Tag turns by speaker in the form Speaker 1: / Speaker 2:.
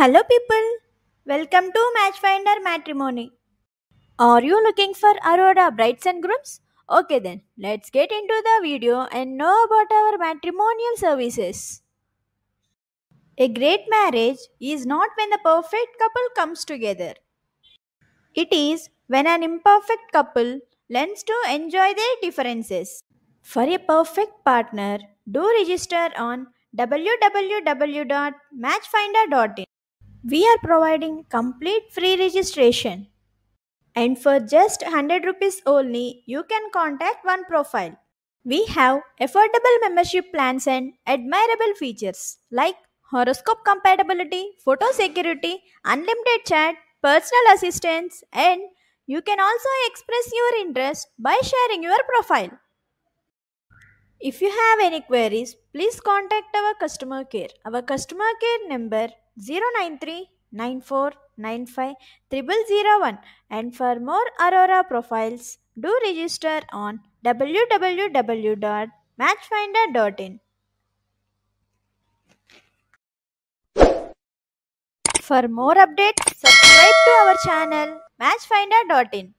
Speaker 1: Hello people, welcome to Matchfinder Matrimony. Are you looking for Aurora brides and grooms? Okay then, let's get into the video and know about our matrimonial services. A great marriage is not when the perfect couple comes together. It is when an imperfect couple learns to enjoy their differences. For a perfect partner, do register on www.matchfinder.in. We are providing complete free registration. And for just 100 rupees only, you can contact One Profile. We have affordable membership plans and admirable features like horoscope compatibility, photo security, unlimited chat, personal assistance, and you can also express your interest by sharing your profile. If you have any queries, please contact our customer care. Our customer care number 093 9495 and for more Aurora profiles, do register on www.matchfinder.in. For more updates, subscribe to our channel matchfinder.in.